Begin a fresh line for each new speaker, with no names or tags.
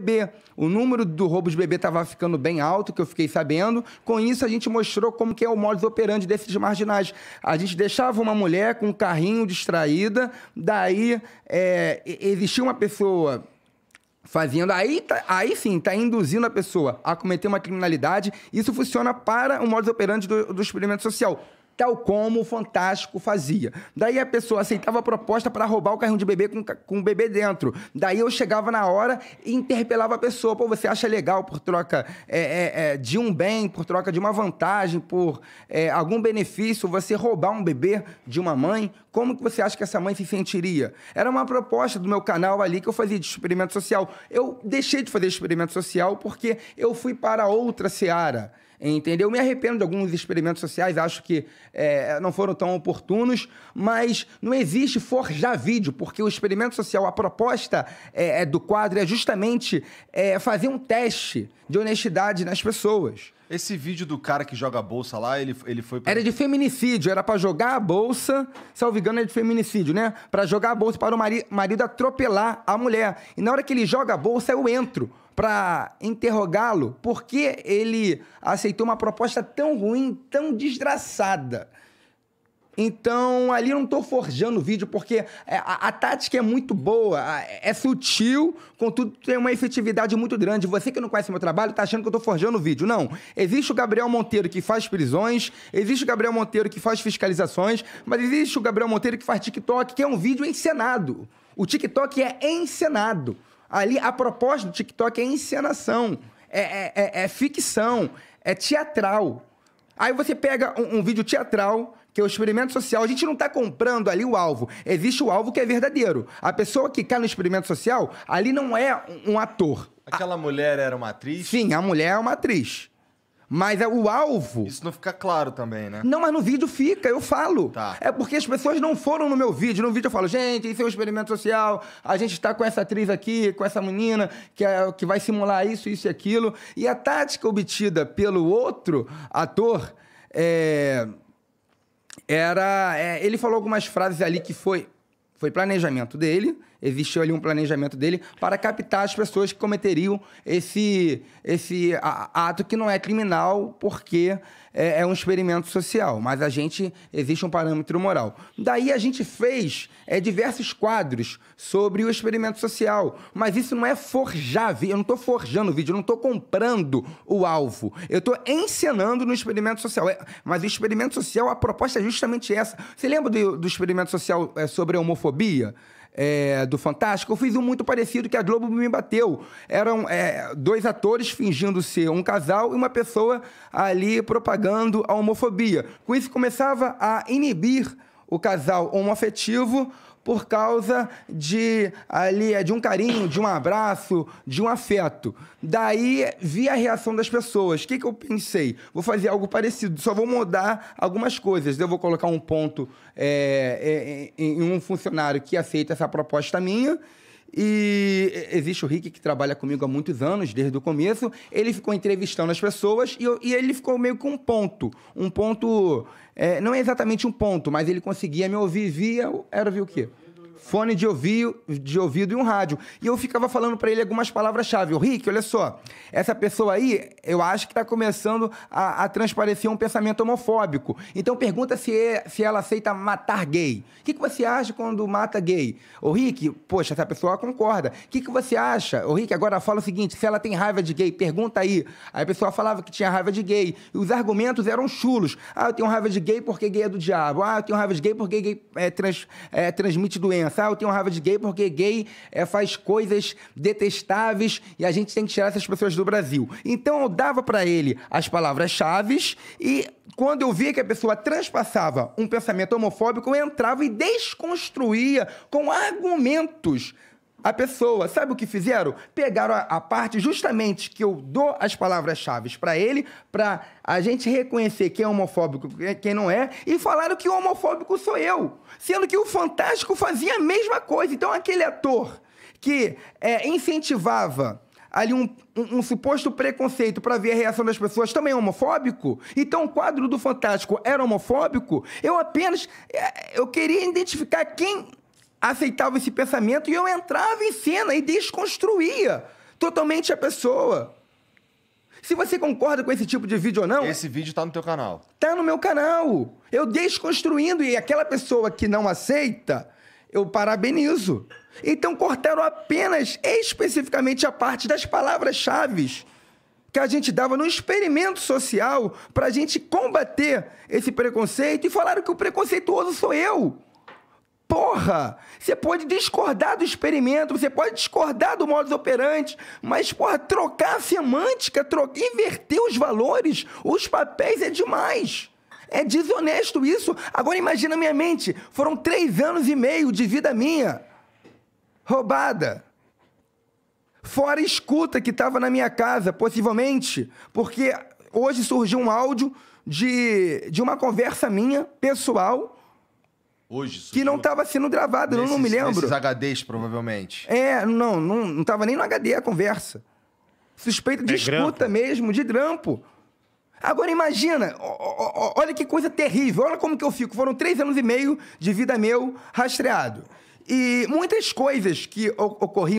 bebê. O número do roubo de bebê estava ficando bem alto, que eu fiquei sabendo. Com isso, a gente mostrou como que é o modus operandi desses marginais. A gente deixava uma mulher com um carrinho distraída, daí é, existia uma pessoa fazendo. Aí, tá, aí sim, está induzindo a pessoa a cometer uma criminalidade. Isso funciona para o modus operandi do, do experimento social tal como o Fantástico fazia. Daí a pessoa aceitava a proposta para roubar o carrinho de bebê com, com o bebê dentro. Daí eu chegava na hora e interpelava a pessoa: pô, você acha legal por troca é, é, é, de um bem, por troca de uma vantagem, por é, algum benefício, você roubar um bebê de uma mãe? Como que você acha que essa mãe se sentiria? Era uma proposta do meu canal ali que eu fazia de experimento social. Eu deixei de fazer experimento social porque eu fui para outra seara. Entendeu? Me arrependo de alguns experimentos sociais, acho que é, não foram tão oportunos, mas não existe forjar vídeo, porque o experimento social, a proposta é, é do quadro é justamente é, fazer um teste de honestidade nas pessoas. Esse vídeo do cara que joga a bolsa lá, ele, ele foi. Pra... Era de feminicídio, era para jogar a bolsa, salvo engano, era de feminicídio, né? Para jogar a bolsa para o marido atropelar a mulher. E na hora que ele joga a bolsa, eu entro para interrogá-lo por que ele aceitou uma proposta tão ruim, tão desgraçada. Então, ali eu não estou forjando o vídeo, porque é, a, a, tática é muito boa, é sutil, contudo tem uma efetividade muito grande. Você que não conhece meu trabalho está achando que eu estou forjando o vídeo. Não. Existe o Gabriel Monteiro que faz prisões, existe o Gabriel Monteiro que faz fiscalizações, mas existe o Gabriel Monteiro que faz TikTok, que é um vídeo encenado. O TikTok é encenado. Ali, a proposta do TikTok é encenação, é, é, é, é ficção, é teatral. Aí você pega um, um vídeo teatral que é o experimento social, a gente não está comprando ali o alvo. Existe o alvo que é verdadeiro. A pessoa que cai no experimento social, ali não é um ator. Aquela a... mulher era uma atriz? Sim, a mulher é uma atriz. Mas é o alvo. Isso não fica claro também, né? Não, mas no vídeo fica, eu falo. Tá. É porque as pessoas não foram no meu vídeo. No vídeo eu falo, gente, isso é um experimento social. A gente está com essa atriz aqui, com essa menina, que, é, que vai simular isso, isso e aquilo. E a tática obtida pelo outro ator é, era. É, ele falou algumas frases ali que foi, foi planejamento dele existiu ali um planejamento dele para captar as pessoas que cometeriam esse, esse ato que não é criminal porque é, é um experimento social, mas a gente existe um parâmetro moral. Daí a gente fez é, diversos quadros sobre o experimento social, mas isso não é forjar, eu não estou forjando o vídeo, eu não estou comprando o alvo, eu estou encenando no experimento social. É, mas o experimento social, a proposta é justamente essa. Você lembra do, do experimento social é, sobre a homofobia? é, do Fantástico, eu fiz um muito parecido que a Globo me bateu. Eram é, dois atores fingindo ser um casal e uma pessoa ali propagando a homofobia. Com isso começava a inibir o casal homoafetivo por causa de ali é, de um carinho, de um abraço, de um afeto. Daí vi a reação das pessoas. O que, que eu pensei? Vou fazer algo parecido, só vou mudar algumas coisas. Eu vou colocar um ponto é, é, em um funcionário que aceita essa proposta minha e existe o Rick que trabalha comigo há muitos anos, desde o começo. Ele ficou entrevistando as pessoas e, eu, e ele ficou meio com um ponto. Um ponto. É, não é exatamente um ponto, mas ele conseguia me ouvir via. Era ver o quê? fone de ouvido, de ouvido e um rádio. E eu ficava falando para ele algumas palavras-chave. O Rick, olha só, essa pessoa aí, eu acho que está começando a, a, transparecer um pensamento homofóbico. Então pergunta se, é, se ela aceita matar gay. O que, que você acha quando mata gay? O Rick, poxa, essa pessoa concorda. O que, que você acha? O Rick agora fala o seguinte: se ela tem raiva de gay, pergunta aí. Aí a pessoa falava que tinha raiva de gay. E os argumentos eram chulos. Ah, eu tenho raiva de gay porque gay é do diabo. Ah, eu tenho raiva de gay porque gay é, trans, é, transmite doença pensar, eu tenho raiva de gay porque gay é, faz coisas detestáveis e a gente tem que tirar essas pessoas do Brasil. Então eu dava para ele as palavras-chave e quando eu via que a pessoa transpassava um pensamento homofóbico, eu entrava e desconstruía com argumentos a pessoa. Sabe o que fizeram? Pegaram a, a parte justamente que eu dou as palavras-chave para ele, para a gente reconhecer quem é homofóbico e quem não é, e falaram que o homofóbico sou eu. Sendo que o Fantástico fazia a mesma coisa. Então, aquele ator que é, incentivava ali um, um, um, suposto preconceito para ver a reação das pessoas também é homofóbico? Então o quadro do Fantástico era homofóbico? Eu apenas é, eu queria identificar quem aceitava esse pensamento e eu entrava em cena e desconstruía totalmente a pessoa. Se você concorda com esse tipo de vídeo ou não. Esse vídeo tá no teu canal. Tá no meu canal. Eu desconstruindo e aquela pessoa que não aceita, eu parabenizo. Então cortaram apenas especificamente a parte das palavras-chave que a gente dava no experimento social para a gente combater esse preconceito e falaram que o preconceituoso sou eu. Porra, você pode discordar do experimento, você pode discordar do modus operandi, mas, porra, trocar a semântica, trocar, inverter os valores, os papéis é demais. É desonesto isso. Agora imagina minha mente. Foram três anos e meio de vida minha. Roubada. Fora escuta que estava na minha casa, possivelmente, porque hoje surgiu um áudio de, de uma conversa minha, pessoal, Hoje, que não estava sendo gravado, nesses, eu não me lembro. Esses HDs, provavelmente. É, não, não, não nem no HD a conversa. Suspeita de é escuta grampo. mesmo, de grampo. Agora imagina, ó, ó, olha que coisa terrível, olha como que eu fico. Foram três anos e meio de vida meu rastreado. E muitas coisas que ocorriam